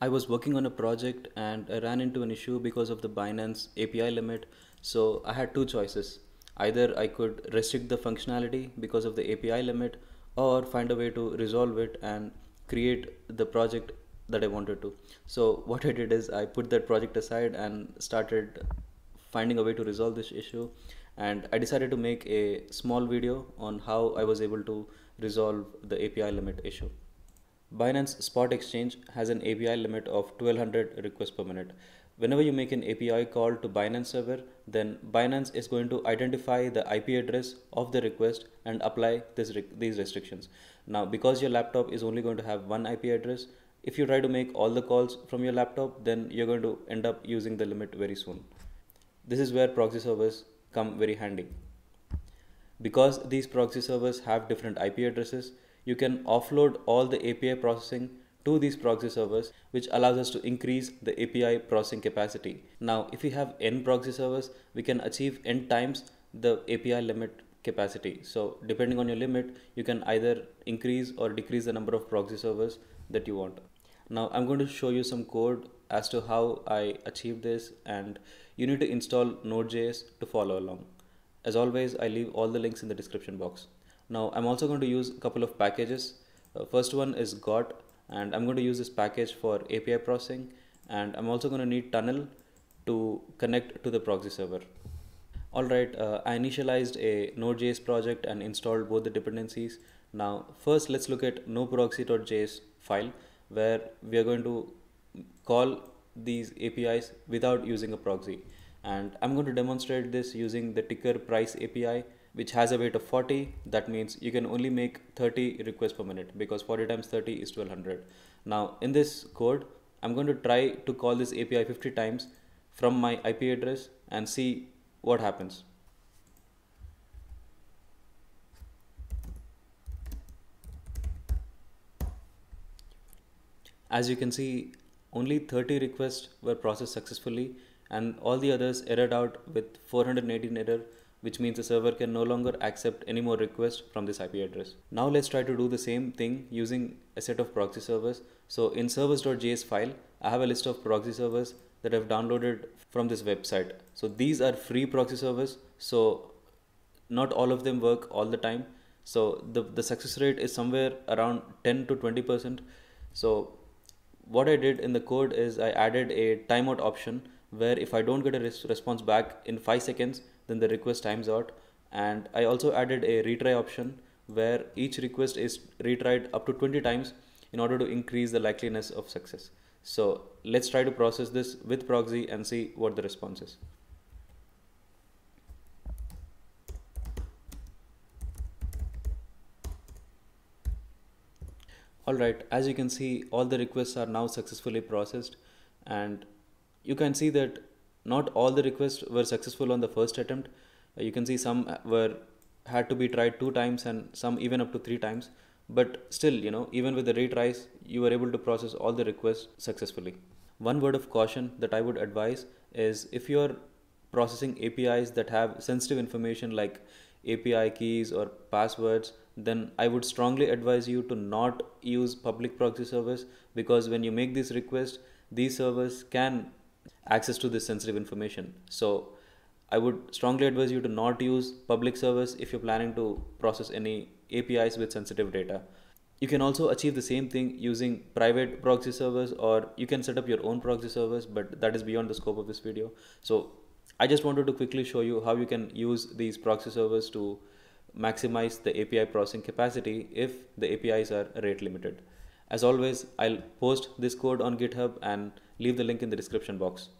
I was working on a project and I ran into an issue because of the Binance API limit. So I had two choices. Either I could restrict the functionality because of the API limit or find a way to resolve it and create the project that I wanted to. So what I did is I put that project aside and started finding a way to resolve this issue and I decided to make a small video on how I was able to resolve the API limit issue. Binance Spot Exchange has an API limit of 1200 requests per minute. Whenever you make an API call to Binance server, then Binance is going to identify the IP address of the request and apply re these restrictions. Now, because your laptop is only going to have one IP address, if you try to make all the calls from your laptop, then you're going to end up using the limit very soon. This is where proxy servers come very handy. Because these proxy servers have different IP addresses, you can offload all the API processing to these proxy servers, which allows us to increase the API processing capacity. Now, if we have n proxy servers, we can achieve n times the API limit capacity. So depending on your limit, you can either increase or decrease the number of proxy servers that you want. Now I'm going to show you some code as to how I achieve this and you need to install Node.js to follow along. As always, I leave all the links in the description box. Now I'm also going to use a couple of packages. Uh, first one is got and I'm going to use this package for API processing and I'm also going to need tunnel to connect to the proxy server. Alright, uh, I initialized a Node.js project and installed both the dependencies. Now first let's look at noproxy.js file where we are going to call these APIs without using a proxy and I'm going to demonstrate this using the ticker price API which has a weight of 40 that means you can only make 30 requests per minute because 40 times 30 is 1200 now in this code I'm going to try to call this API 50 times from my IP address and see what happens as you can see only 30 requests were processed successfully and all the others errored out with 418 error which means the server can no longer accept any more requests from this IP address. Now let's try to do the same thing using a set of proxy servers. So in servers.js file, I have a list of proxy servers that I've downloaded from this website. So these are free proxy servers. So not all of them work all the time. So the, the success rate is somewhere around 10 to 20%. So what I did in the code is I added a timeout option where if I don't get a res- response back in 5 seconds, then the request times out. And I also added a retry option where each request is retried up to 20 times in order to increase the likeliness of success. So let's try to process this with proxy and see what the response is. Alright, as you can see, all the requests are now successfully processed and you can see that not all the requests were successful on the first attempt. You can see some uh, were had to be tried two times and some even up to three times. But still, you know, even with the retries, you were able to process all the requests successfully. One word of caution that I would advise is if you're processing APIs that have sensitive information like API keys or passwords, then I would strongly advise you to not use public proxy servers because when you make these requests, these servers can access to this sensitive information. So I would strongly advise you to not use public service if you're planning to process any APIs with sensitive data. You can also achieve the same thing using private proxy servers or you can set up your own proxy servers, but that is beyond the scope of this video. So I just wanted to quickly show you how you can use these proxy servers to maximize the API processing capacity if the APIs are rate limited. As always, I'll post this code on GitHub and leave the link in the description box.